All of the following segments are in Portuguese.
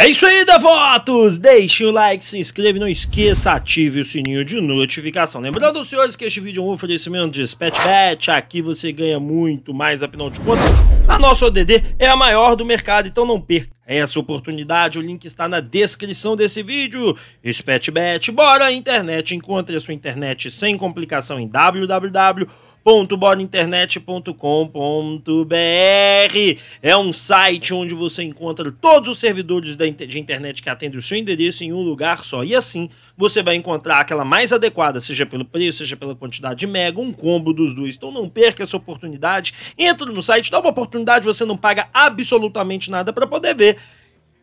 É isso aí, devotos! Deixe o like, se inscreva e não esqueça, ative o sininho de notificação. Lembrando, senhores, que este vídeo é um oferecimento de Spetbet. Aqui você ganha muito mais, afinal de contas, a nossa ODD é a maior do mercado, então não perca. É essa oportunidade, o link está na descrição desse vídeo. SpetBet, bora internet, encontre a sua internet sem complicação em www.borainternet.com.br. É um site onde você encontra todos os servidores de internet que atendem o seu endereço em um lugar só. E assim, você vai encontrar aquela mais adequada, seja pelo preço, seja pela quantidade de mega, um combo dos dois. Então não perca essa oportunidade. Entre no site, dá uma oportunidade, você não paga absolutamente nada para poder ver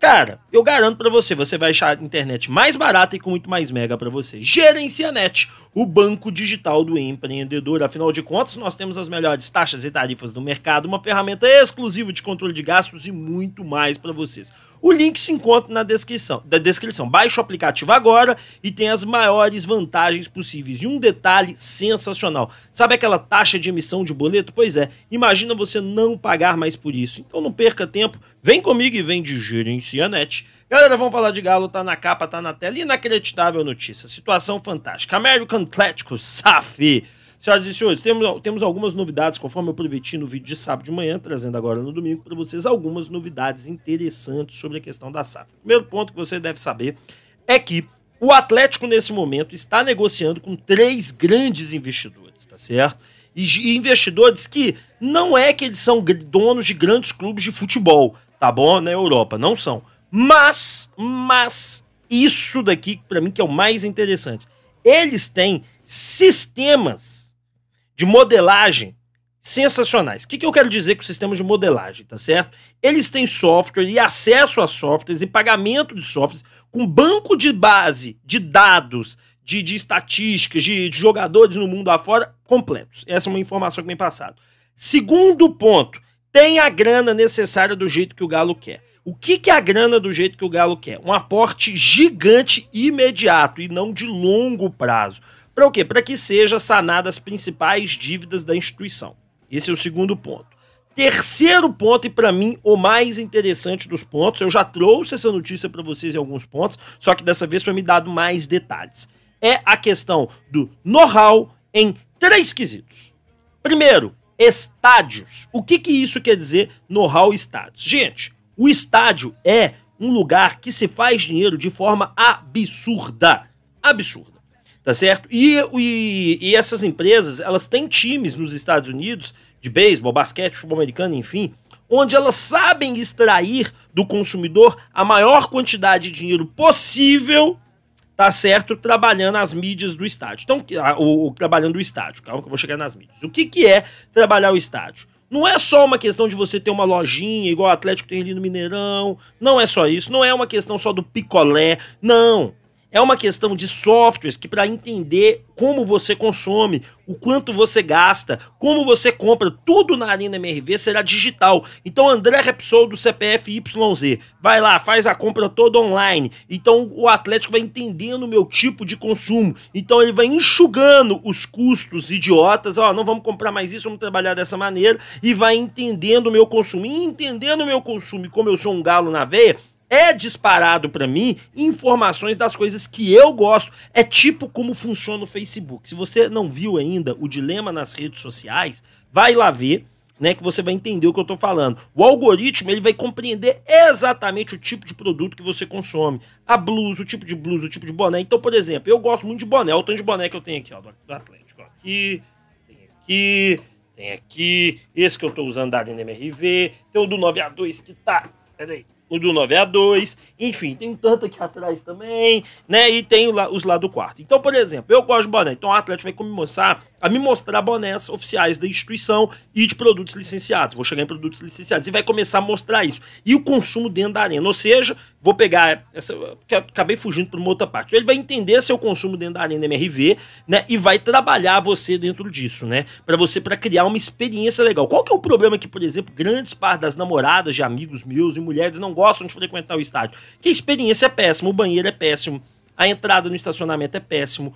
Cara, eu garanto para você, você vai achar a internet mais barata e com muito mais mega para você. Gerencianet, o banco digital do empreendedor. Afinal de contas, nós temos as melhores taxas e tarifas do mercado, uma ferramenta exclusiva de controle de gastos e muito mais para vocês. O link se encontra na descrição. Da descrição. Baixe o aplicativo agora e tem as maiores vantagens possíveis. E um detalhe sensacional. Sabe aquela taxa de emissão de boleto? Pois é, imagina você não pagar mais por isso. Então não perca tempo, vem comigo e vem de Gerencianet. Galera, vamos falar de Galo, tá na capa, tá na tela. Inacreditável notícia, situação fantástica. American Atlético, SAF Senhoras e senhores, temos, temos algumas novidades, conforme eu prometi no vídeo de sábado de manhã, trazendo agora no domingo para vocês algumas novidades interessantes sobre a questão da SAF. Primeiro ponto que você deve saber é que o Atlético, nesse momento, está negociando com três grandes investidores, tá certo? E investidores que não é que eles são donos de grandes clubes de futebol, tá bom? Na Europa, não são. Mas, mas, isso daqui, para mim, que é o mais interessante. Eles têm sistemas de modelagem sensacionais. O que, que eu quero dizer com o sistema de modelagem, tá certo? Eles têm software e acesso a softwares e pagamento de softwares com banco de base de dados, de, de estatísticas, de, de jogadores no mundo afora completos. Essa é uma informação que me passado. Segundo ponto, tem a grana necessária do jeito que o Galo quer. O que, que é a grana do jeito que o Galo quer? Um aporte gigante imediato e não de longo prazo. Para o quê? Para que sejam sanadas as principais dívidas da instituição. Esse é o segundo ponto. Terceiro ponto, e para mim o mais interessante dos pontos, eu já trouxe essa notícia para vocês em alguns pontos, só que dessa vez foi me dado mais detalhes. É a questão do know-how em três quesitos. Primeiro, estádios. O que, que isso quer dizer, know-how estádios? Gente, o estádio é um lugar que se faz dinheiro de forma absurda. Absurda tá certo? E, e, e essas empresas, elas têm times nos Estados Unidos de beisebol, basquete, futebol americano, enfim, onde elas sabem extrair do consumidor a maior quantidade de dinheiro possível, tá certo? Trabalhando as mídias do estádio. Então, o, trabalhando o estádio, calma que eu vou chegar nas mídias. O que, que é trabalhar o estádio? Não é só uma questão de você ter uma lojinha igual o Atlético tem ali no Mineirão. Não é só isso. Não é uma questão só do picolé. Não. É uma questão de softwares que, para entender como você consome, o quanto você gasta, como você compra, tudo na Arena MRV será digital. Então, André Repsol do CPF YZ, vai lá, faz a compra toda online. Então, o Atlético vai entendendo o meu tipo de consumo. Então, ele vai enxugando os custos idiotas. Ó, não vamos comprar mais isso, vamos trabalhar dessa maneira. E vai entendendo o meu consumo. E entendendo o meu consumo e como eu sou um galo na veia, é disparado para mim informações das coisas que eu gosto. É tipo como funciona o Facebook. Se você não viu ainda o dilema nas redes sociais, vai lá ver. Né, que você vai entender o que eu estou falando. O algoritmo ele vai compreender exatamente o tipo de produto que você consome. A blusa, o tipo de blusa, o tipo de boné. Então, por exemplo, eu gosto muito de boné. Olha o tanto de boné que eu tenho aqui, ó, do Atlético. Ó, aqui, tem aqui, tem aqui. Esse que eu estou usando da MRV. Tem o do 9A2 que tá. Peraí, o do 9 a 2, enfim, tem tanto aqui atrás também, né? E tem os lá do quarto. Então, por exemplo, eu gosto de banana, então o Atlético vai começar a me mostrar bonés oficiais da instituição e de produtos licenciados. Vou chegar em produtos licenciados e vai começar a mostrar isso. E o consumo dentro da arena. Ou seja, vou pegar essa. Acabei fugindo para uma outra parte. Ele vai entender seu é consumo dentro da arena MRV, né? E vai trabalhar você dentro disso, né? Para você, para criar uma experiência legal. Qual que é o problema que, por exemplo, grandes partes das namoradas de amigos meus e mulheres não gostam de frequentar o estádio? Que a experiência é péssima, o banheiro é péssimo a entrada no estacionamento é péssimo,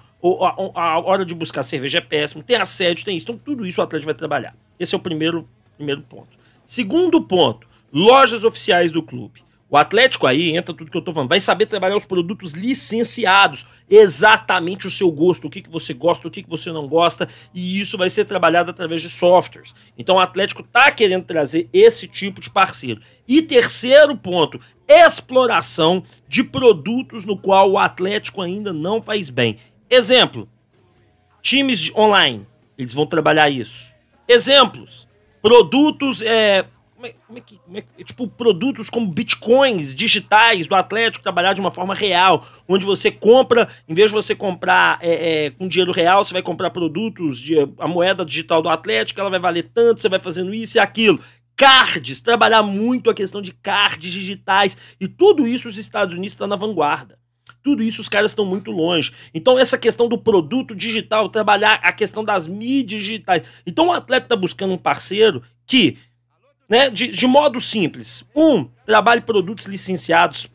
a, a, a hora de buscar cerveja é péssimo, tem assédio, tem isso. Então, tudo isso o Atlético vai trabalhar. Esse é o primeiro, primeiro ponto. Segundo ponto, lojas oficiais do clube. O Atlético aí, entra tudo que eu tô falando, vai saber trabalhar os produtos licenciados, exatamente o seu gosto, o que, que você gosta, o que, que você não gosta, e isso vai ser trabalhado através de softwares. Então o Atlético tá querendo trazer esse tipo de parceiro. E terceiro ponto, exploração de produtos no qual o Atlético ainda não faz bem. Exemplo, times online, eles vão trabalhar isso. Exemplos, produtos é, como é, como é que, como é, tipo, produtos como bitcoins digitais do Atlético trabalhar de uma forma real, onde você compra, em vez de você comprar é, é, com dinheiro real, você vai comprar produtos, de, a moeda digital do Atlético, ela vai valer tanto, você vai fazendo isso e aquilo cards, trabalhar muito a questão de cards digitais. E tudo isso os Estados Unidos estão tá na vanguarda. Tudo isso os caras estão muito longe. Então, essa questão do produto digital, trabalhar a questão das mídias digitais. Então, o atleta está buscando um parceiro que né, de, de modo simples. Um, trabalhe produtos licenciados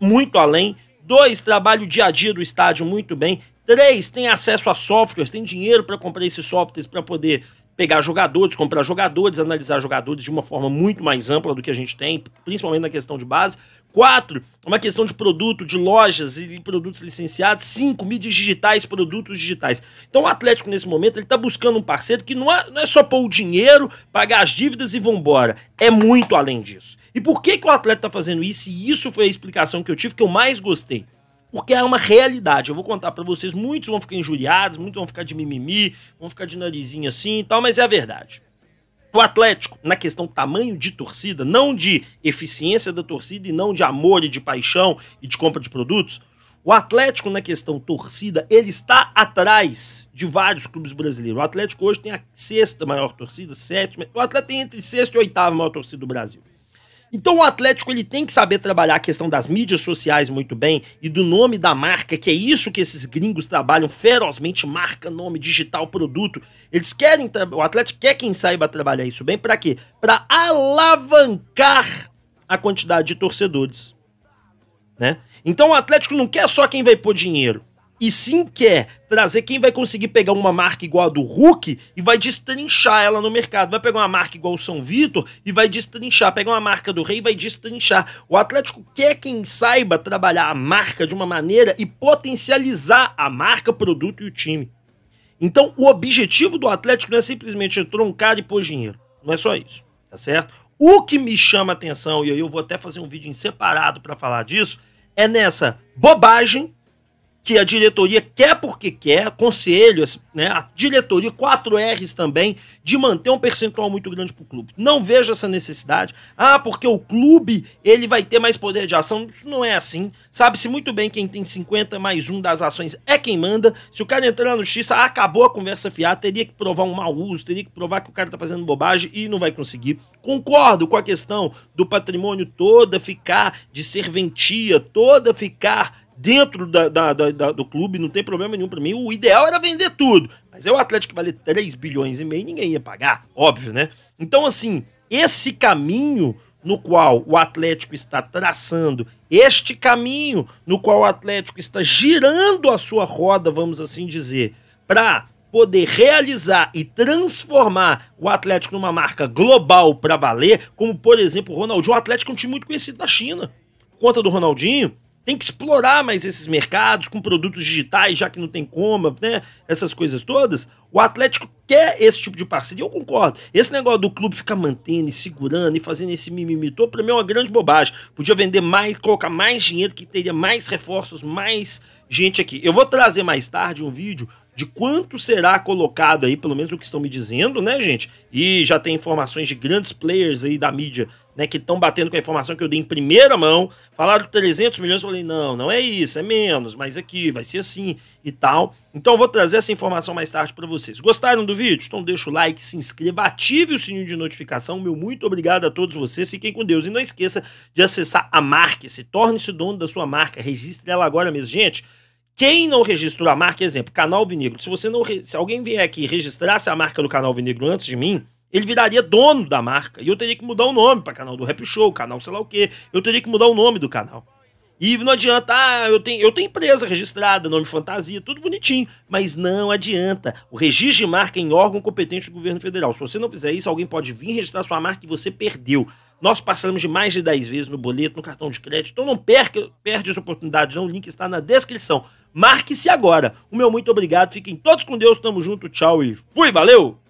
muito além. Dois, trabalhe o dia a dia do estádio muito bem. Três, tem acesso a softwares, tem dinheiro para comprar esses softwares para poder pegar jogadores, comprar jogadores, analisar jogadores de uma forma muito mais ampla do que a gente tem, principalmente na questão de base. Quatro, uma questão de produto, de lojas e produtos licenciados. Cinco, mídias digitais, produtos digitais. Então o Atlético, nesse momento, ele está buscando um parceiro que é, não é, só pôr o dinheiro, pagar as dívidas e vambora. É muito além disso. E por que, que o Atlético está fazendo isso? E isso foi a explicação que eu tive que eu mais gostei porque é uma realidade. Eu vou contar para vocês, muitos vão ficar injuriados, muitos vão ficar de mimimi, vão ficar de narizinho assim e tal, mas é a verdade. O Atlético, na questão tamanho de torcida, não de eficiência da torcida e não de amor e de paixão e de compra de produtos, o Atlético, na questão torcida, ele está atrás de vários clubes brasileiros. O Atlético hoje tem a sexta maior torcida, sétima. O Atlético tem entre sexta e oitava maior torcida do Brasil. Então o Atlético ele tem que saber trabalhar a questão das mídias sociais muito bem e do nome da marca, que é isso que esses gringos trabalham ferozmente, marca, nome, digital, produto. Eles querem, o Atlético quer quem saiba trabalhar isso bem, para quê? Para alavancar a quantidade de torcedores, né? Então o Atlético não quer só quem vai pôr dinheiro e sim quer trazer quem vai conseguir pegar uma marca igual a do Hulk e vai destrinchar ela no mercado. Vai pegar uma marca igual o São Vitor e vai destrinchar. Pegar uma marca do Rei e vai destrinchar. O Atlético quer quem saiba trabalhar a marca de uma maneira e potencializar a marca, produto e o time. Então, o objetivo do Atlético não é simplesmente entrar um cara e pôr dinheiro. Não é só isso, tá certo? O que me chama atenção, e aí eu vou até fazer um vídeo em separado para falar disso, é nessa bobagem que a diretoria quer porque quer, conselho, né, a diretoria, 4Rs também, de manter um percentual muito grande para o clube. Não vejo essa necessidade. Ah, porque o clube ele vai ter mais poder de ação. Não é assim. Sabe-se muito bem quem tem 50 mais um das ações é quem manda. Se o cara entrar na justiça, acabou a conversa fiada, teria que provar um mau uso, teria que provar que o cara está fazendo bobagem e não vai conseguir. Concordo com a questão do patrimônio toda ficar de serventia, toda ficar dentro da, da, da, do clube, não tem problema nenhum para mim. O ideal era vender tudo. Mas é o Atlético que vale 3 bilhões e meio, ninguém ia pagar, óbvio, né? Então, assim, esse caminho no qual o Atlético está traçando, este caminho no qual o Atlético está girando a sua roda, vamos assim dizer, para poder realizar e transformar o Atlético numa marca global para valer, como por exemplo o Ronaldinho. O Atlético é um time muito conhecido da China. conta do Ronaldinho, tem que explorar mais esses mercados com produtos digitais, já que não tem como, né? Essas coisas todas. O Atlético quer esse tipo de parceria, eu concordo. Esse negócio do clube ficar mantendo e segurando e fazendo esse mimimitô, para mim é uma grande bobagem. Podia vender mais, colocar mais dinheiro, que teria mais reforços, mais gente aqui. Eu vou trazer mais tarde um vídeo de quanto será colocado aí, pelo menos o que estão me dizendo, né, gente? E já tem informações de grandes players aí da mídia, né, que estão batendo com a informação que eu dei em primeira mão. Falaram 300 milhões, eu falei, não, não é isso, é menos, mas aqui vai ser assim e tal. Então eu vou trazer essa informação mais tarde para vocês. Gostaram do vídeo? Então deixa o like, se inscreva, ative o sininho de notificação. Meu muito obrigado a todos vocês, fiquem com Deus. E não esqueça de acessar a marca, se torne-se dono da sua marca, registre ela agora mesmo. Gente, quem não registrou a marca, exemplo, Canal Vinegro. Se você não, se alguém vier aqui e registrasse a marca do Canal Vinegro antes de mim, ele viraria dono da marca. E eu teria que mudar o nome para canal do Rap Show, canal sei lá o quê. Eu teria que mudar o nome do canal. E não adianta, ah, eu tenho, eu tenho empresa registrada, nome fantasia, tudo bonitinho. Mas não adianta. O registro de marca é em órgão competente do governo federal. Se você não fizer isso, alguém pode vir registrar sua marca e você perdeu. Nós parcelamos de mais de 10 vezes no boleto, no cartão de crédito. Então não perca, perde as oportunidades. não. O link está na descrição. Marque-se agora. O meu muito obrigado. Fiquem todos com Deus. Tamo junto. Tchau e fui. Valeu!